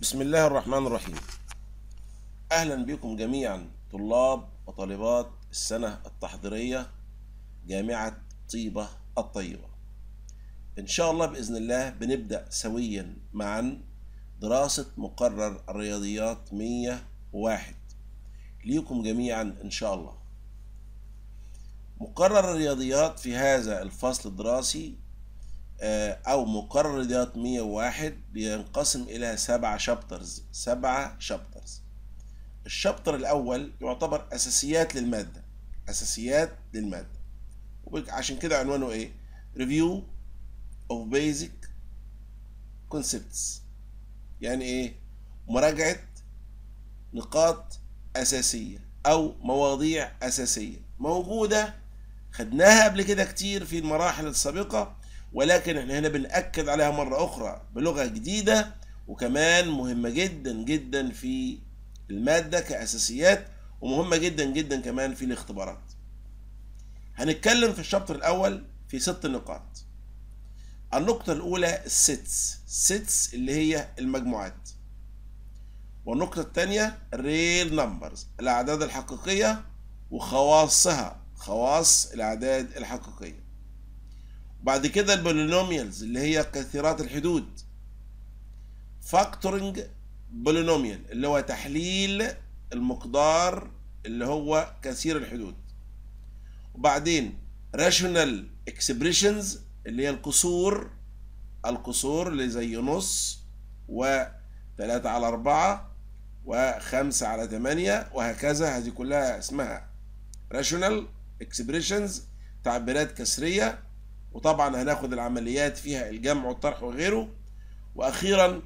بسم الله الرحمن الرحيم أهلا بكم جميعا طلاب وطالبات السنة التحضيرية جامعة طيبة الطيبة إن شاء الله بإذن الله بنبدأ سويا معا دراسة مقرر الرياضيات 101 ليكم جميعا إن شاء الله مقرر الرياضيات في هذا الفصل الدراسي آه، أو مقرر رياضيات 101 بينقسم إلى سبع شابترز سبعة شابترز الشابتر الأول يعتبر أساسيات للمادة أساسيات للمادة عشان كده عنوانه إيه؟ ريفيو اوف بيزك كونسبتس يعني إيه؟ مراجعة نقاط أساسية أو مواضيع أساسية موجودة خدناها قبل كده كتير في المراحل السابقة ولكن احنا هنا بنأكد عليها مرة أخرى بلغة جديدة وكمان مهمة جدا جدا في المادة كأساسيات ومهمة جدا جدا كمان في الاختبارات هنتكلم في الشابتر الأول في ست نقاط النقطة الأولى السيتس السيتس اللي هي المجموعات والنقطة الثانية الريل نمبرز الأعداد الحقيقية وخواصها خواص الأعداد الحقيقية بعد كده البولينوميالز اللي هي كثيرات الحدود فاكتورنج بولينوميال اللي هو تحليل المقدار اللي هو كثير الحدود وبعدين راشونال اكسبريشنز اللي هي القصور القصور اللي زي نص و 3 على 4 و5 على 8 وهكذا هذه كلها اسمها راشونال اكسبريشنز تعبيرات كسريه وطبعا هناخد العمليات فيها الجمع والطرح وغيره واخيرا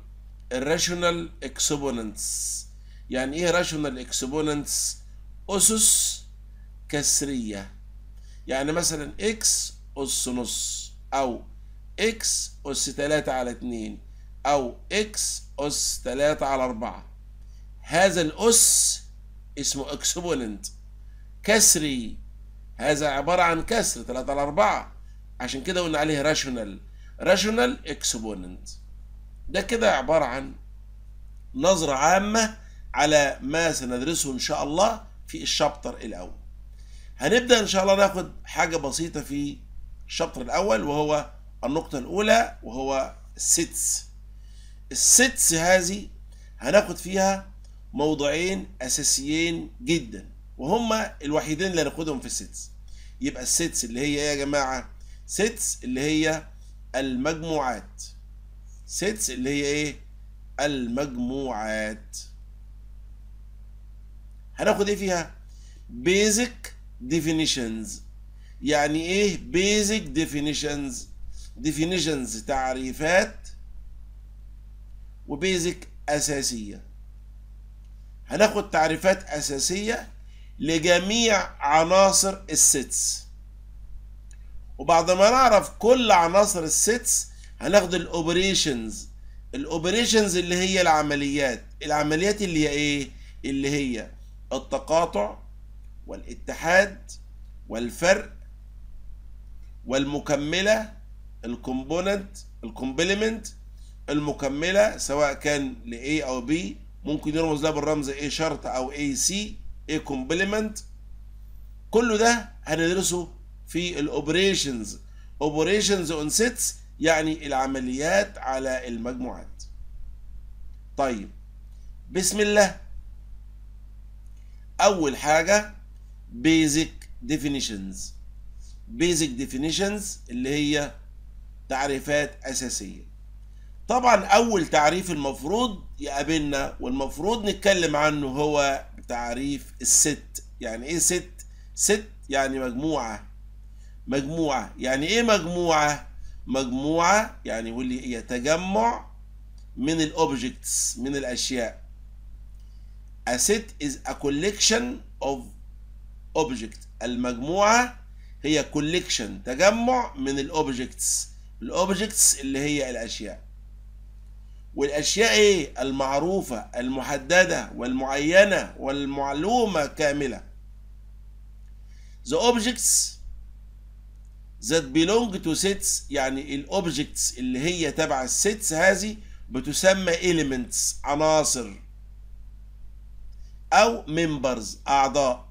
الراشونال اكسبوننتس يعني ايه راشونال اكسبوننتس اسس كسريه يعني مثلا اكس اس نص او اكس اس 3 على 2 او اكس اس 3 على 4 هذا الاس اسمه اكسبوننت كسري هذا عباره عن كسر 3 على 4 عشان كده قلنا عليه راشونال راشونال اكسبوننت ده كده عبارة عن نظرة عامة على ما سندرسه إن شاء الله في الشابتر الأول هنبدأ إن شاء الله ناخد حاجة بسيطة في الشابتر الأول وهو النقطة الأولى وهو السيتس السيتس هذه هناخد فيها موضوعين أساسيين جدا وهما الوحيدين اللي هناخدهم في السيتس يبقى السيتس اللي هي إيه يا جماعة سيتس اللي هي المجموعات سيتس اللي هي ايه المجموعات هناخد ايه فيها بيزك ديفينيشنز يعني ايه بيزك ديفينيشنز ديفينيشنز تعريفات وبيزك اساسيه هناخد تعريفات اساسيه لجميع عناصر السيتس وبعد ما نعرف كل عناصر السيتس هناخد الاوبريشنز الاوبريشنز اللي هي العمليات العمليات اللي هي ايه اللي هي التقاطع والاتحاد والفرق والمكمله الكومبوننت الكومبلمنت المكمله سواء كان ل A او B ممكن يرمز لها بالرمز A شرط او A C A كومبلمنت كله ده هندرسه في الاوبريشنز اوبريشنز اون سيتس يعني العمليات على المجموعات طيب بسم الله اول حاجه بيزك ديفينيشنز بيزك ديفينيشنز اللي هي تعريفات اساسيه طبعا اول تعريف المفروض يقابلنا والمفروض نتكلم عنه هو تعريف الست يعني ايه ست ست يعني مجموعه مجموعة يعني ايه مجموعة مجموعة يعني يقول لي هي تجمع من الاوبجكتس من الاشياء a set is a collection of object المجموعة هي collection تجمع من الاوبجكتس الاوبجكتس اللي هي الاشياء والاشياء ايه المعروفة المحددة والمعينة والمعلومة كاملة the objects that belong to sets يعني الاوبجكتس اللي هي تبع السيتس هذه بتسمى elements عناصر او members اعضاء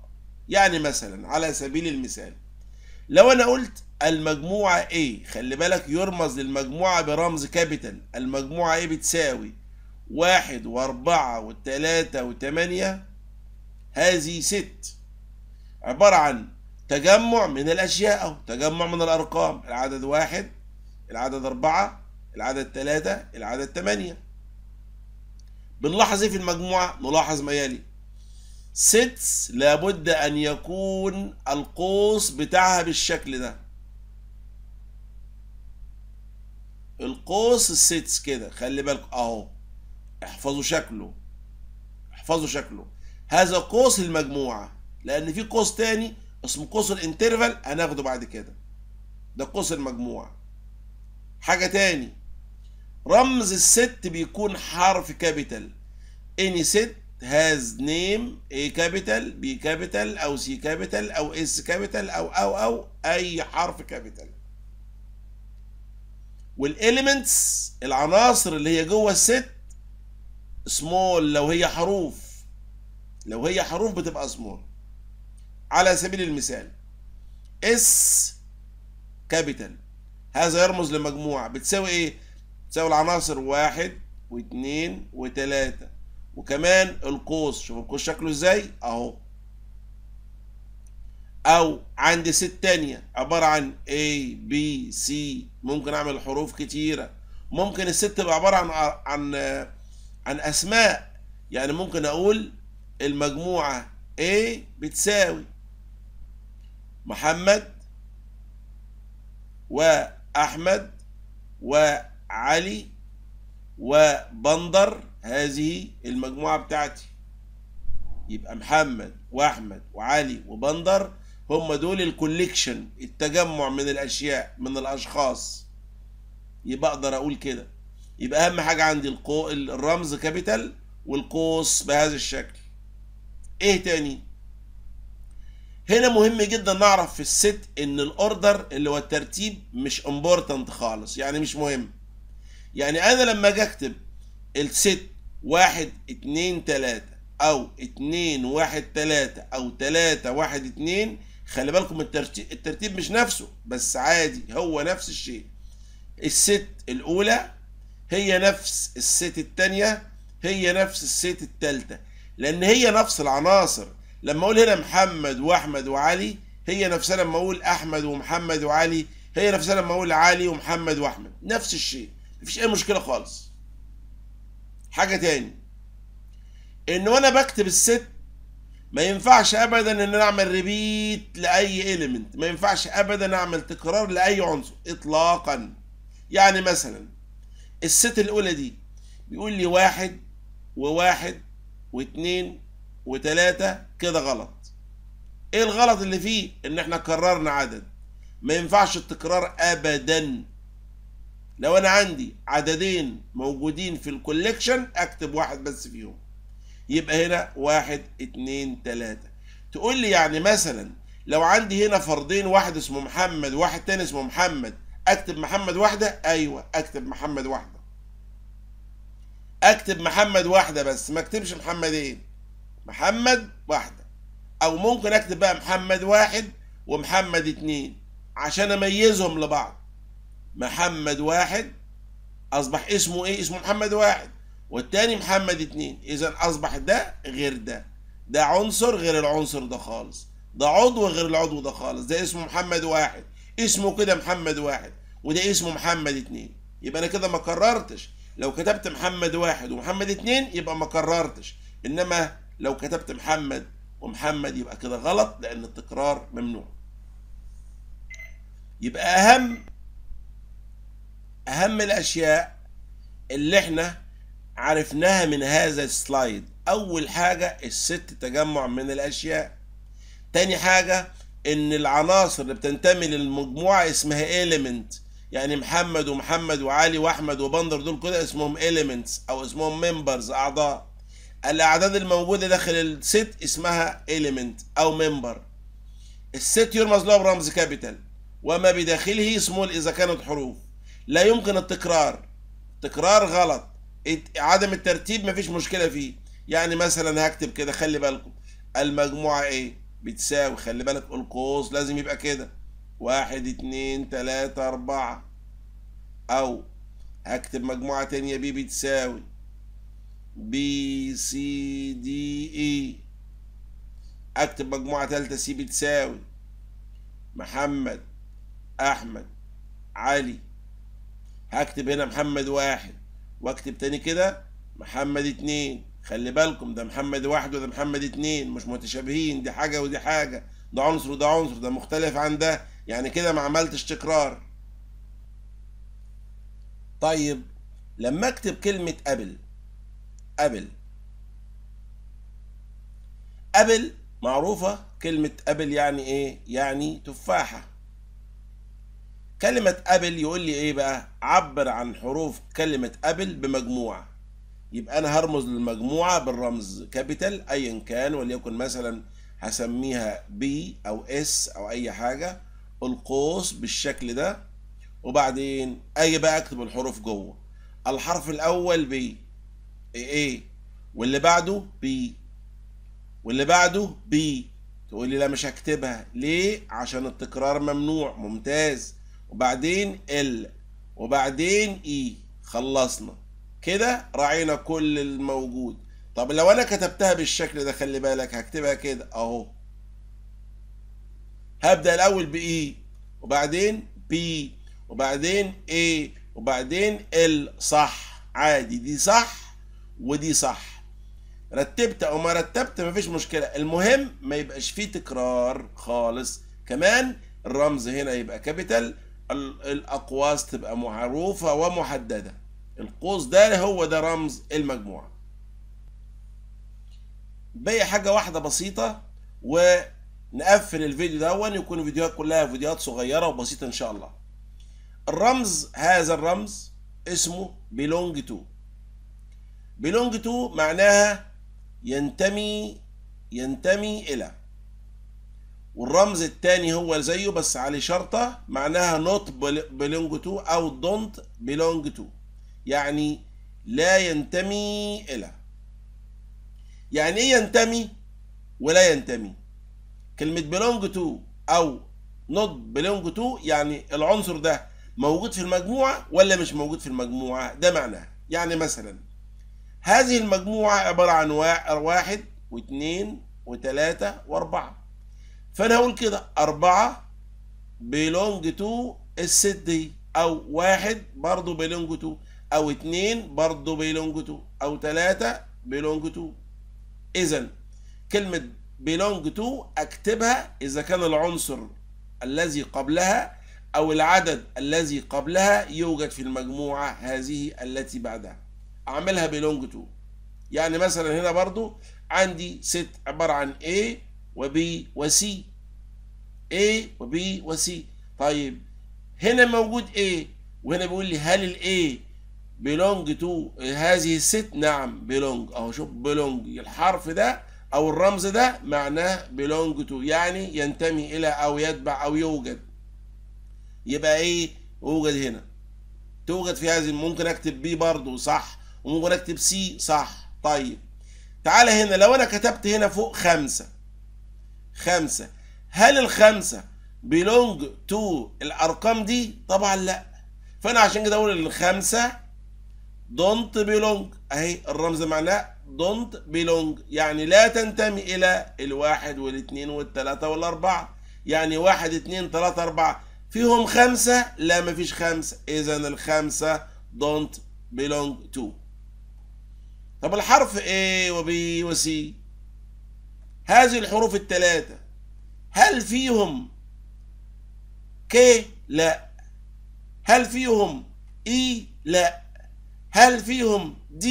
يعني مثلا على سبيل المثال لو انا قلت المجموعة A خلي بالك يرمز للمجموعة برمز كابيتال المجموعة A بتساوي واحد واربعة والتلاتة وتمانية هذه ست عبارة عن تجمع من الأشياء أو تجمع من الأرقام العدد واحد العدد أربعة العدد ثلاثة العدد ثمانية بنلاحظ إيه في المجموعة نلاحظ ما يلي ستس لابد أن يكون القوس بتاعها بالشكل ده القوس الستس كده خلي بالك أهو احفظوا شكله احفظوا شكله هذا قوس المجموعة لأن في قوس تاني اسم قوس الانترفال هناخده بعد كده ده قوس المجموعة حاجة تاني رمز الست بيكون حرف كابيتال any set has name A كابيتال B كابيتال أو سي كابيتال أو اس كابيتال أو أو أو أي حرف كابيتال والإليمنتس العناصر اللي هي جوه الست سمول لو هي حروف لو هي حروف بتبقى سمول على سبيل المثال اس كابيتال هذا يرمز لمجموعة بتساوي ايه؟ بتساوي العناصر واحد واثنين وثلاثة وكمان القوس شوف القوس شكله ازاي اهو او عندي ست تانية عبارة عن A B C ممكن اعمل حروف كتيرة ممكن الست تبقى عبارة عن عن عن اسماء يعني ممكن اقول المجموعة A بتساوي محمد وأحمد وعلي وبندر هذه المجموعة بتاعتي يبقى محمد وأحمد وعلي وبندر هم دول الكوليكشن التجمع من الأشياء من الأشخاص يبقى أقدر أقول كده يبقى أهم حاجة عندي القو... الرمز كابيتال والقوس بهذا الشكل إيه تاني؟ هنا مهم جدا نعرف في الست ان الاوردر اللي هو الترتيب مش امبورتنت خالص يعني مش مهم يعني انا لما اجي اكتب الست واحد اتنين تلاتة او اتنين واحد تلاتة او تلاتة واحد اتنين خلي بالكم الترتيب, الترتيب مش نفسه بس عادي هو نفس الشيء الست الاولى هي نفس الست التانية هي نفس الست التالتة لان هي نفس العناصر لما اقول هنا محمد واحمد وعلي هي نفسها لما اقول احمد ومحمد وعلي هي نفسها لما اقول علي ومحمد واحمد نفس الشيء مفيش اي مشكله خالص حاجه تاني ان وانا بكتب الست ما ينفعش ابدا ان انا اعمل ريبيت لاي اليمنت ما ينفعش ابدا اعمل تكرار لاي عنصر اطلاقا يعني مثلا الست الاولى دي بيقول لي واحد وواحد واثنين وتلاتة كده غلط ايه الغلط اللي فيه ان احنا كررنا عدد ما ينفعش التكرار ابدا لو انا عندي عددين موجودين في الكوليكشن اكتب واحد بس فيهم يبقى هنا واحد اتنين تلاتة تقول لي يعني مثلا لو عندي هنا فردين واحد اسمه محمد واحد تاني اسمه محمد اكتب محمد واحدة ايوه اكتب محمد واحدة اكتب محمد واحدة بس ما اكتبش محمدين محمد واحدة أو ممكن أكتب بقى محمد واحد ومحمد اتنين عشان أميزهم لبعض محمد واحد أصبح اسمه إيه؟ اسمه محمد واحد والتاني محمد اتنين إذا أصبح ده غير ده ده عنصر غير العنصر ده خالص ده عضو غير العضو ده خالص ده اسمه محمد واحد اسمه كده محمد واحد وده اسمه محمد اتنين يبقى أنا كده ما كررتش لو كتبت محمد واحد ومحمد اتنين يبقى ما كررتش إنما لو كتبت محمد ومحمد يبقى كده غلط لأن التكرار ممنوع يبقى أهم أهم الأشياء اللي احنا عرفناها من هذا السلايد أول حاجة الست تجمع من الأشياء تاني حاجة إن العناصر اللي بتنتمي للمجموعة اسمها element يعني محمد ومحمد وعلي وأحمد وبندر دول كده اسمهم elements أو اسمهم members أعضاء الاعداد الموجوده داخل الست اسمها element او member الست يرمز له برمز كابيتال وما بداخله سمول اذا كانت حروف لا يمكن التكرار تكرار غلط عدم الترتيب مفيش مشكله فيه يعني مثلا هكتب كده خلي بالكم المجموعه ايه بتساوي خلي بالك القوس لازم يبقى كده واحد اتنين تلاتة اربعة او هكتب مجموعة تانية بي بتساوي بي سي دي اي اكتب مجموعة تالتة سي بتساوي محمد احمد علي هكتب هنا محمد واحد واكتب تاني كده محمد اتنين خلي بالكم ده محمد واحد وده محمد اتنين مش متشابهين دي حاجة ودي حاجة ده عنصر وده عنصر ده مختلف عن ده يعني كده ما عملتش تكرار طيب لما اكتب كلمة قبل أبل أبل معروفة كلمة أبل يعني إيه؟ يعني تفاحة كلمة أبل يقول لي إيه بقى؟ عبر عن حروف كلمة أبل بمجموعة يبقى أنا هرمز للمجموعة بالرمز كابيتال أيا كان وليكن مثلا هسميها بي أو إس أو أي حاجة القوس بالشكل ده وبعدين أجي بقى أكتب الحروف جوه الحرف الأول بي A إيه، إيه. واللي بعده B واللي بعده B تقول لي لا مش هكتبها ليه عشان التكرار ممنوع ممتاز وبعدين L وبعدين E خلصنا كده راعينا كل الموجود طب لو انا كتبتها بالشكل ده خلي بالك هكتبها كده اهو هبدا الاول باي وبعدين بي وبعدين اي وبعدين ال صح عادي دي صح ودي صح رتبت او ما رتبت مفيش مشكله المهم ما يبقاش فيه تكرار خالص كمان الرمز هنا يبقى كابيتال الاقواس تبقى معروفه ومحدده القوس ده هو ده رمز المجموعه بقي حاجه واحده بسيطه ونقفل الفيديو ده يكون الفيديوهات كلها فيديوهات صغيره وبسيطه ان شاء الله الرمز هذا الرمز اسمه بيلونج تو بلونج تو معناها ينتمي ينتمي إلى والرمز الثاني هو زيه بس على شرطة معناها not belong to أو don't belong to يعني لا ينتمي إلى يعني إيه ينتمي ولا ينتمي كلمة belong to أو not belong to يعني العنصر ده موجود في المجموعة ولا مش موجود في المجموعة ده معناه يعني مثلا هذه المجموعة عبارة عن واحد واثنين وتلاتة واربعة فأنا هقول كده أربعة بيلونج تو الست دي أو واحد برضه بيلونج تو أو اثنين برضه بيلونج تو أو تلاتة بيلونج تو إذا كلمة بيلونج تو أكتبها إذا كان العنصر الذي قبلها أو العدد الذي قبلها يوجد في المجموعة هذه التي بعدها اعملها بلونج تو يعني مثلا هنا برضو عندي ست عبارة عن A وB وC A وB وC طيب هنا موجود A وهنا بيقول لي هل ال A تو هذه الست نعم بلونج اهو شوف بلونج الحرف ده او الرمز ده معناه بلونج تو يعني ينتمي الى او يتبع او يوجد يبقى ايه يوجد هنا توجد في هذه ممكن اكتب بي برضو صح وممكن اكتب سي صح طيب تعالى هنا لو انا كتبت هنا فوق خمسة خمسة هل الخمسة بيلونج تو الارقام دي طبعا لا فانا عشان كده اقول الخمسة دونت بيلونج اهي الرمز معناه دونت بيلونج يعني لا تنتمي الى الواحد والاثنين والثلاثة والاربعة يعني واحد اثنين ثلاثة اربعة فيهم خمسة لا مفيش خمسة اذا الخمسة don't belong to طب الحرف A و B و C هذه الحروف الثلاثة هل فيهم K؟ لا هل فيهم E؟ لا هل فيهم D؟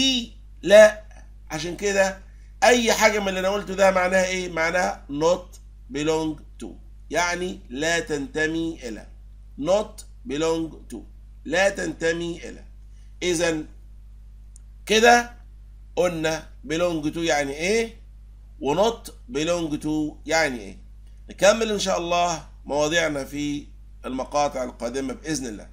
لا عشان كده أي حاجة من اللي أنا قلته ده معناها إيه؟ معناها not belong to يعني لا تنتمي إلى not belong to لا تنتمي إلى إذا كده قلنا بلونج تو يعني ايه ونوت بلونج تو يعني ايه نكمل ان شاء الله مواضيعنا في المقاطع القادمة بإذن الله